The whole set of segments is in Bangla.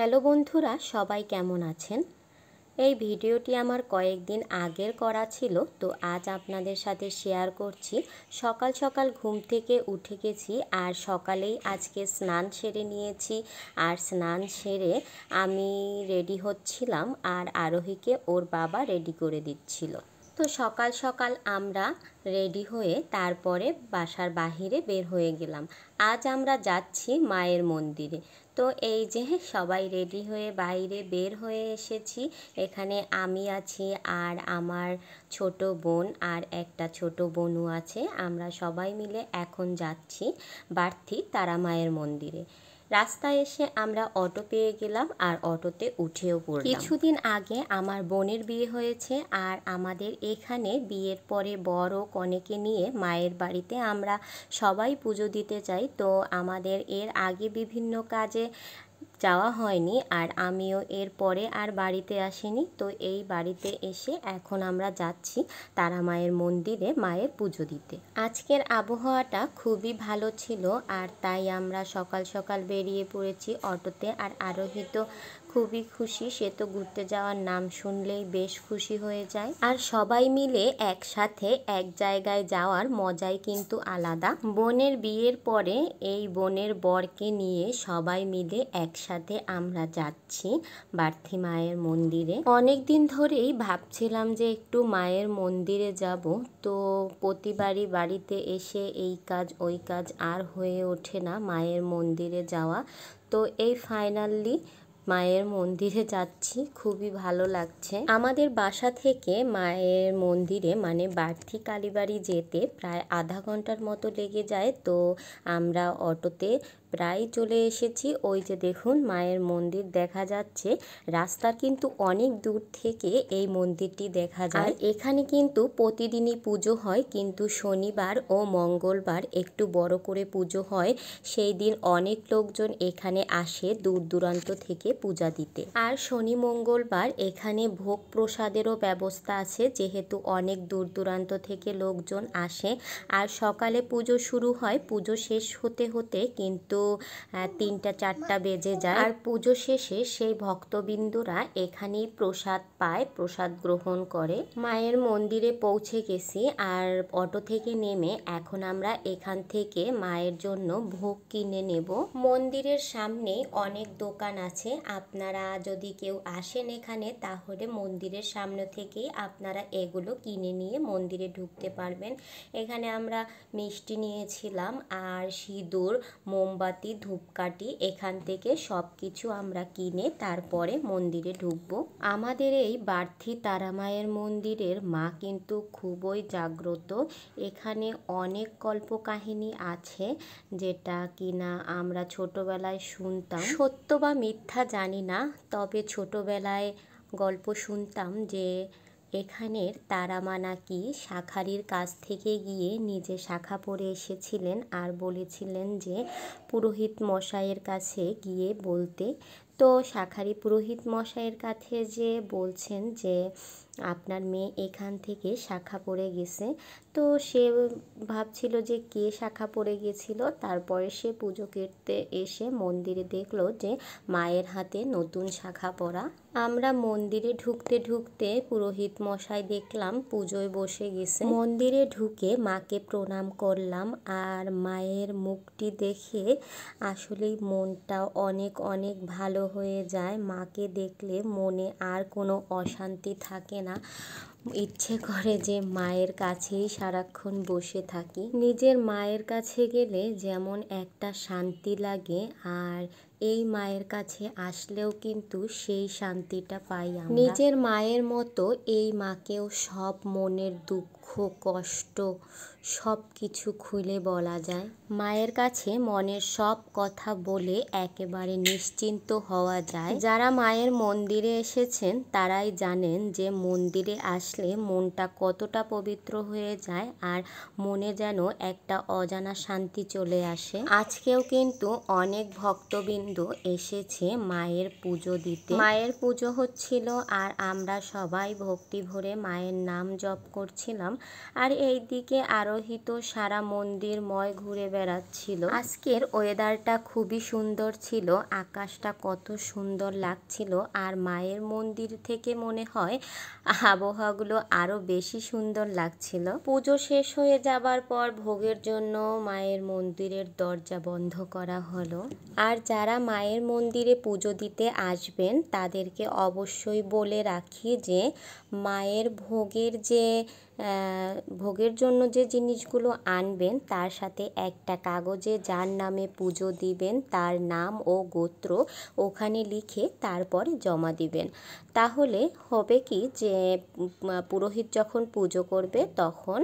হ্যালো বন্ধুরা সবাই কেমন আছেন এই ভিডিওটি আমার কয়েকদিন আগের করা ছিল তো আজ আপনাদের সাথে শেয়ার করছি সকাল সকাল ঘুম থেকে উঠে গেছি আর সকালেই আজকে স্নান সেরে নিয়েছি আর স্নান সেরে আমি রেডি হচ্ছিলাম আর আরোহীকে ওর বাবা রেডি করে দিচ্ছিল তো সকাল সকাল আমরা রেডি হয়ে তারপরে বাসার বাহিরে বের হয়ে গেলাম আজ আমরা যাচ্ছি মায়ের মন্দিরে তো এই যে সবাই রেডি হয়ে বাইরে বের হয়ে এসেছি এখানে আমি আছি আর আমার ছোট বোন আর একটা ছোট বোনও আছে আমরা সবাই মিলে এখন যাচ্ছি বার্থী তারা মায়ের মন্দিরে রাস্তায় এসে আমরা অটো পেয়ে গেলাম আর অটোতে উঠেও পড়লাম কিছুদিন আগে আমার বোনের বিয়ে হয়েছে আর আমাদের এখানে বিয়ের পরে বড় কনেকে নিয়ে মায়ের বাড়িতে আমরা সবাই পুজো দিতে চাই তো আমাদের এর আগে বিভিন্ন কাজে যাওয়া হয়নি আর আমিও এর পরে আর বাড়িতে আসিনি তো এই বাড়িতে এসে এখন আমরা যাচ্ছি তারা মায়ের মন্দিরে মায়ের পুজো দিতে আজকের আবহাওয়াটা খুবই ভালো ছিল আর তাই আমরা সকাল সকাল বেরিয়ে পড়েছি অটোতে আর আরোহিত খুবই খুশি সে তো ঘুরতে যাওয়ার নাম শুনলেই বেশ খুশি হয়ে যায় আর সবাই মিলে একসাথে এক জায়গায় যাওয়ার মজাই কিন্তু আলাদা বোনের বিয়ের পরে এই বোনের বরকে নিয়ে সবাই মিলে একসাথে আমরা যাচ্ছি বার্থী মায়ের মন্দিরে অনেক দিন ধরেই ভাবছিলাম যে একটু মায়ের মন্দিরে যাব তো প্রতিবারই বাড়িতে এসে এই কাজ ওই কাজ আর হয়ে ওঠে না মায়ের মন্দিরে যাওয়া তো এই ফাইনালি মায়ের মন্দিরে যাচ্ছি খুবই ভালো লাগছে আমাদের বাসা থেকে মায়ের মন্দিরে মানে বাড়তি কালীবাড়ি যেতে প্রায় আধা ঘন্টার মতো লেগে যায় তো আমরা অটোতে প্রায় চলে এসেছি ওই যে দেখুন মায়ের মন্দির দেখা যাচ্ছে রাস্তার কিন্তু অনেক দূর থেকে এই মন্দিরটি দেখা যায় এখানে কিন্তু প্রতিদিনই পুজো হয় কিন্তু শনিবার ও মঙ্গলবার একটু বড় করে পুজো হয় সেই দিন অনেক লোকজন এখানে আসে দূর দূরান্ত থেকে পূজা দিতে আর শনি মঙ্গলবার এখানে ভোগ প্রসাদেরও ব্যবস্থা আছে যেহেতু অনেক দূর দূরান্ত থেকে লোকজন আসে আর সকালে পুজো শুরু হয় পুজো শেষ হতে হতে কিন্তু তিনটা চারটা বেজে যায় আর পুজো শেষে সেই ভক্তবিন্দুরা এখানেই প্রসাদ পায় প্রসাদ গ্রহণ করে মায়ের মন্দিরে পৌঁছে গেছি আর অটো থেকে নেমে এখন আমরা এখান থেকে মায়ের জন্য ভোগ কিনে নেব মন্দিরের সামনে অনেক দোকান আছে আপনারা যদি কেউ আসেন এখানে তাহলে মন্দিরের সামনে থেকেই আপনারা এগুলো কিনে নিয়ে মন্দিরে ঢুকতে পারবেন এখানে আমরা মিষ্টি নিয়েছিলাম আর সিঁদুর মোমবাতি মোমবাতি ধূপকাঠি এখান থেকে সব কিছু আমরা কিনে তারপরে মন্দিরে ঢুকব আমাদের এই বার্থি তারামায়ের মন্দিরের মা কিন্তু খুবই জাগ্রত এখানে অনেক কল্প কাহিনী আছে যেটা কিনা আমরা ছোটবেলায় শুনতাম সত্য বা মিথ্যা জানি না তবে ছোটবেলায় গল্প শুনতাম যে এখানের তারামা নাকি শাখারির কাছ থেকে গিয়ে নিজে শাখা পরে এসেছিলেন আর বলেছিলেন যে পুরোহিত মশাইয়ের কাছে গিয়ে বলতে তো শাখারি পুরোহিত মশাইয়ের কাছে যে বলছেন যে আপনার মেয়ে এখান থেকে শাখা পড়ে গেছে তো সে ভাবছিল যে কে শাখা পড়ে গেছিল তারপরে সে পুজো কেটতে এসে মন্দিরে দেখলো যে মায়ের হাতে নতুন শাখা পড়া আমরা মন্দিরে ঢুকতে ঢুকতে পুরোহিত মশাই দেখলাম পুজোয় বসে গেছে মন্দিরে ঢুকে মাকে প্রণাম করলাম আর মায়ের মুখটি দেখে আসলেই মনটা অনেক অনেক ভালো হয়ে যায় মাকে দেখলে মনে আর কোনো অশান্তি থাকে না ইচ্ছে করে যে মায়ের কাছেই সারাক্ষণ বসে থাকি নিজের মায়ের কাছে গেলে যেমন একটা শান্তি লাগে আর এই মায়ের কাছে আসলেও কিন্তু সেই শান্তিটা পাই আমরা নিজের মায়ের মতো এই মাকেও সব মনের দুঃখ দুঃখ কষ্ট সব কিছু খুলে বলা যায় মায়ের কাছে মনের সব কথা বলে একেবারে নিশ্চিন্ত হওয়া যায় যারা মায়ের মন্দিরে এসেছেন তারাই জানেন যে মন্দিরে আসলে মনটা কতটা পবিত্র হয়ে যায় আর মনে যেন একটা অজানা শান্তি চলে আসে আজকেও কিন্তু অনেক ভক্তবিন্দু এসেছে মায়ের পুজো দিতে মায়ের পুজো হচ্ছিল আর আমরা সবাই ভক্তি ভরে মায়ের নাম জপ করছিলাম আর এই দিকে আরোহিত সারা মন্দিরময় ঘুরে বেড়াচ্ছিল আজকের ওয়েদারটা খুবই সুন্দর ছিল আকাশটা কত সুন্দর লাগছিল আর মায়ের মন্দির থেকে মনে হয় আবহাওয়াগুলো আরও বেশি সুন্দর লাগছিল পুজো শেষ হয়ে যাবার পর ভোগের জন্য মায়ের মন্দিরের দরজা বন্ধ করা হলো আর যারা মায়ের মন্দিরে পুজো দিতে আসবেন তাদেরকে অবশ্যই বলে রাখি যে মায়ের ভোগের যে ভোগের জন্য যে জিনিসগুলো আনবেন তার সাথে একটা কাগজে যার নামে পুজো দিবেন তার নাম ও গোত্র ওখানে লিখে তারপরে জমা দিবেন তাহলে হবে কি যে পুরোহিত যখন পুজো করবে তখন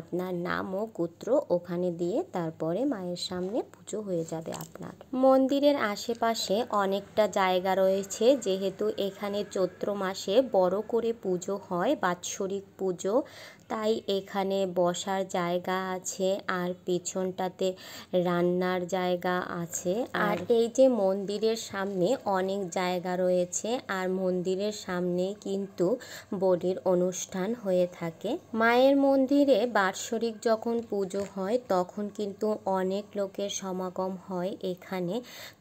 আপনার নাম ও গোত্র ওখানে দিয়ে তারপরে মায়ের সামনে পুজো হয়ে যাবে আপনার মন্দিরের আশেপাশে অনেকটা জায়গা রয়েছে যেহেতু এখানে চৈত্র মাসে বড় করে পুজো হয় বাৎসরিক পুজো তাই তাই এখানে বসার জায়গা আছে আর পিছনটাতে রান্নার জায়গা আছে আর এই যে মন্দিরের সামনে অনেক জায়গা রয়েছে আর মন্দিরের সামনে কিন্তু বডির অনুষ্ঠান হয়ে থাকে মায়ের মন্দিরে বাৎসরিক যখন পুজো হয় তখন কিন্তু অনেক লোকের সমাগম হয় এখানে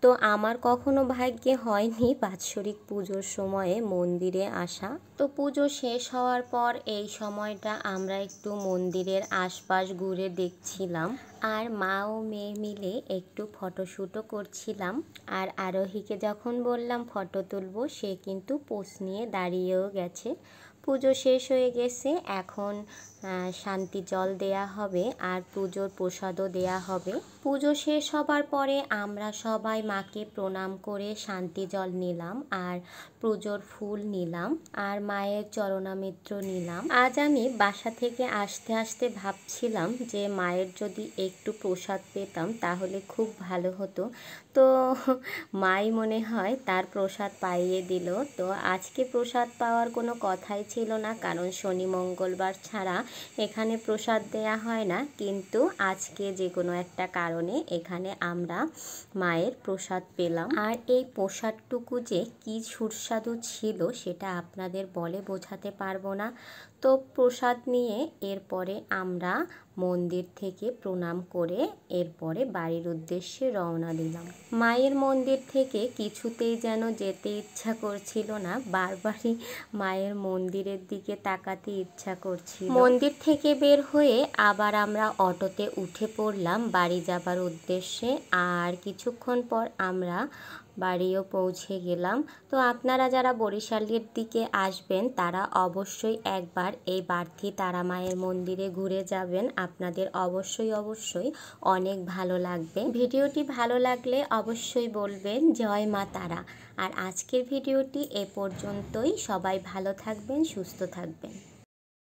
তো আমার কখনো ভাগ্যে হয়নি বাৎসরিক পুজোর সময়ে মন্দিরে আসা তো পুজো শেষ হওয়ার পর এই সময়টা আমরা একটু মন্দিরের আশপাশ ঘুরে দেখছিলাম আর মা ও মেয়ে মিলে একটু ফটোশ্যুটও করছিলাম আর আরোহীকে যখন বললাম ফটো তুলবো সে কিন্তু পোস্ট নিয়ে দাঁড়িয়েও গেছে পুজো শেষ হয়ে গেছে এখন শান্তি জল দেয়া হবে আর পুজোর প্রসাদও দেয়া হবে পুজো শেষ হবার পরে আমরা সবাই মাকে প্রণাম করে শান্তি জল নিলাম আর পুজোর ফুল নিলাম আর মায়ের চরণামিত্র নিলাম আজ আমি বাসা থেকে আসতে আসতে ভাবছিলাম যে মায়ের যদি একটু প্রসাদ পেতাম তাহলে খুব ভালো হতো তো মাই মনে হয় তার প্রসাদ পাইয়ে দিল তো আজকে প্রসাদ পাওয়ার কোনো কথাই ছিল না কারণ শনি মঙ্গলবার ছাড়া এখানে প্রসাদ দেয়া হয় না কিন্তু আজকে যে কোনো একটা কারণে এখানে আমরা মায়ের প্রসাদ পেলাম আর এই প্রসাদটুকু যে কি সুস্বাদু ছিল সেটা আপনাদের বলে বোঝাতে পারবো না তো প্রসাদ নিয়ে এরপরে আমরা মন্দির থেকে প্রণাম করে এরপরে বাড়ির উদ্দেশ্যে রওনা দিলাম মায়ের মন্দির থেকে কিছুতেই যেন যেতে ইচ্ছা করছিল না বারবারই মায়ের মন্দিরের দিকে তাকাতে ইচ্ছা করছিল মন্দির থেকে বের হয়ে আবার আমরা অটোতে উঠে পড়লাম বাড়ি যাবার উদ্দেশ্যে আর কিছুক্ষণ পর আমরা বাড়িও পৌঁছে গেলাম তো আপনারা যারা বরিশালের দিকে আসবেন তারা অবশ্যই একবার এই বার্থী তারামায়ের মন্দিরে ঘুরে যাবেন আপনাদের অবশ্যই অবশ্যই অনেক ভালো লাগবে ভিডিওটি ভালো লাগলে অবশ্যই বলবেন জয় মা তারা আর আজকের ভিডিওটি এ পর্যন্তই সবাই ভালো থাকবেন সুস্থ থাকবেন